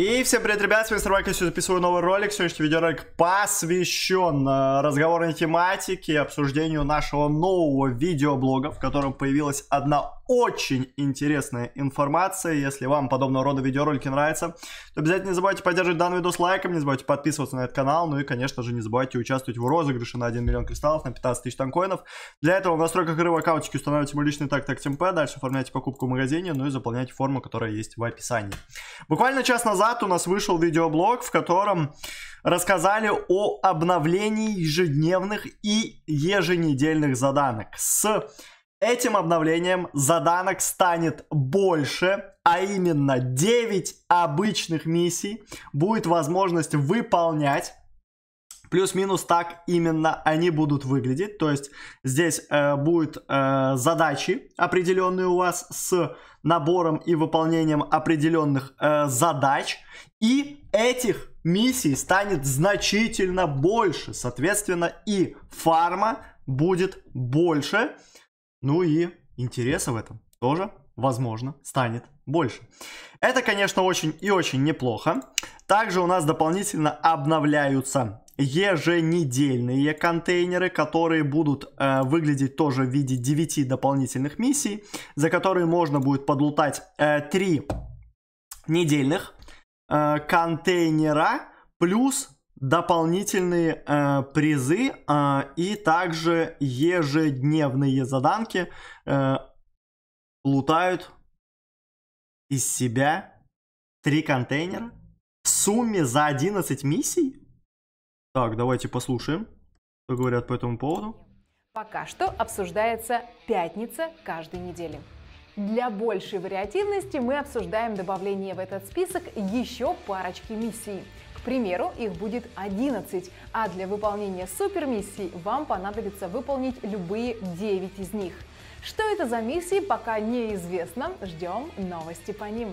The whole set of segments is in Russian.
И всем привет, ребят, с вами Сарвайка, сегодня записываю новый ролик. Сегодняшний видеоролик посвящен э, разговорной тематике, обсуждению нашего нового видеоблога, в котором появилась одна очень интересная информация. Если вам подобного рода видеоролики нравятся, то обязательно не забывайте поддерживать данный видос лайком, не забывайте подписываться на этот канал, ну и, конечно же, не забывайте участвовать в розыгрыше на 1 миллион кристаллов, на 15 тысяч танкоинов. Для этого в настройках игры в аккаунтике устанавливайте мой личный так так темп, дальше оформляйте покупку в магазине, ну и заполняйте форму, которая есть в описании. Буквально час назад назад у нас вышел видеоблог, в котором рассказали о обновлении ежедневных и еженедельных заданок. С этим обновлением заданок станет больше, а именно 9 обычных миссий будет возможность выполнять Плюс-минус так именно они будут выглядеть. То есть здесь э, будут э, задачи определенные у вас с набором и выполнением определенных э, задач. И этих миссий станет значительно больше. Соответственно, и фарма будет больше. Ну и интереса в этом тоже, возможно, станет больше. Это, конечно, очень и очень неплохо. Также у нас дополнительно обновляются еженедельные контейнеры, которые будут э, выглядеть тоже в виде 9 дополнительных миссий, за которые можно будет подлутать э, 3 недельных э, контейнера плюс дополнительные э, призы э, и также ежедневные заданки э, лутают из себя три контейнера в сумме за 11 миссий так, давайте послушаем, что говорят по этому поводу. Пока что обсуждается пятница каждой недели. Для большей вариативности мы обсуждаем добавление в этот список еще парочки миссий. К примеру, их будет 11, а для выполнения супермиссий вам понадобится выполнить любые 9 из них. Что это за миссии, пока неизвестно, ждем новости по ним.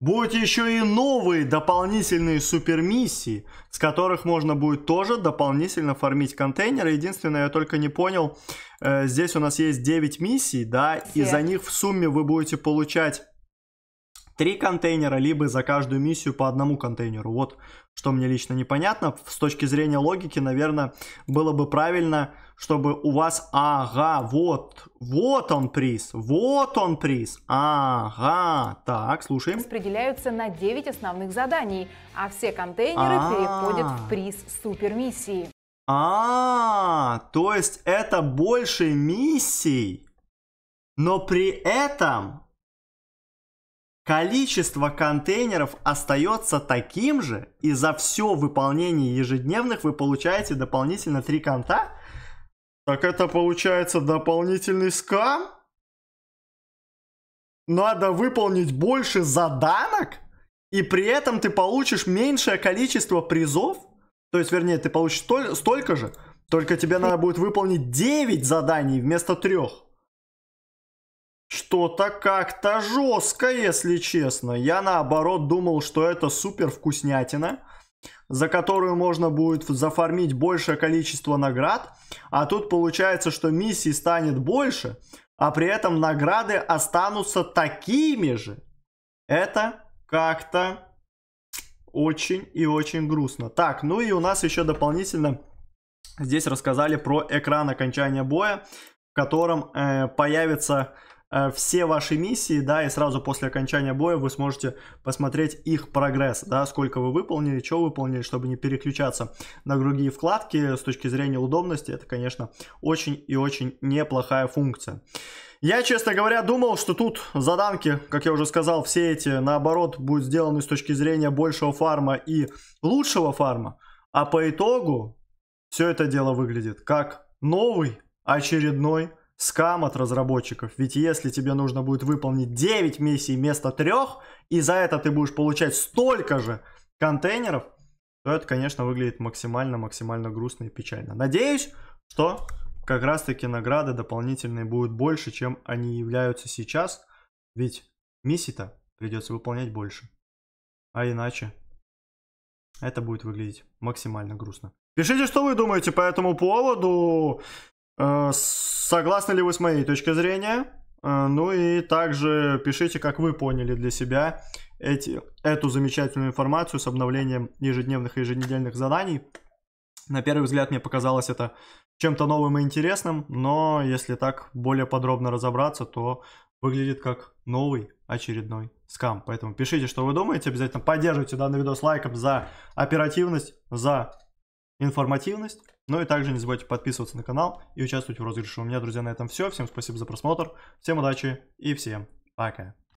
Будут еще и новые дополнительные супермиссии, с которых можно будет тоже дополнительно фармить контейнеры. Единственное, я только не понял, э, здесь у нас есть 9 миссий, да, Все. и за них в сумме вы будете получать три контейнера, либо за каждую миссию по одному контейнеру. Вот что мне лично непонятно. С точки зрения логики, наверное, было бы правильно, чтобы у вас, ага, вот, вот он приз, вот он приз, ага, так, слушаем. Распределяются на 9 основных заданий, а все контейнеры а -а -а. переходят в приз супермиссии. А, то есть это больше миссий, но при этом Количество контейнеров остается таким же, и за все выполнение ежедневных вы получаете дополнительно 3 конта. Так это получается дополнительный скам? Надо выполнить больше заданок? И при этом ты получишь меньшее количество призов? То есть, вернее, ты получишь столь, столько же, только тебе надо будет выполнить 9 заданий вместо 3. Что-то как-то жестко, если честно. Я наоборот думал, что это супер вкуснятина, за которую можно будет зафармить большее количество наград. А тут получается, что миссий станет больше, а при этом награды останутся такими же. Это как-то очень и очень грустно. Так, ну и у нас еще дополнительно здесь рассказали про экран окончания боя, в котором э, появится Э, все ваши миссии, да, и сразу после окончания боя вы сможете посмотреть их прогресс, да, сколько вы выполнили, что выполнили, чтобы не переключаться на другие вкладки. С точки зрения удобности это, конечно, очень и очень неплохая функция. Я, честно говоря, думал, что тут заданки, как я уже сказал, все эти, наоборот, будут сделаны с точки зрения большего фарма и лучшего фарма. А по итогу все это дело выглядит как новый очередной скам от разработчиков. Ведь если тебе нужно будет выполнить 9 миссий вместо 3, и за это ты будешь получать столько же контейнеров, то это, конечно, выглядит максимально-максимально грустно и печально. Надеюсь, что как раз-таки награды дополнительные будут больше, чем они являются сейчас, ведь миссий-то придется выполнять больше. А иначе это будет выглядеть максимально грустно. Пишите, что вы думаете по этому поводу. Э, согласны ли вы с моей точкой зрения? Э, ну и также пишите, как вы поняли для себя эти, эту замечательную информацию с обновлением ежедневных и еженедельных заданий. На первый взгляд мне показалось это чем-то новым и интересным, но если так более подробно разобраться, то выглядит как новый очередной скам. Поэтому пишите, что вы думаете, обязательно поддерживайте данный видос лайком за оперативность, за информативность. Ну и также не забывайте подписываться на канал и участвовать в розыгрыше. У меня, друзья, на этом все. Всем спасибо за просмотр, всем удачи и всем пока.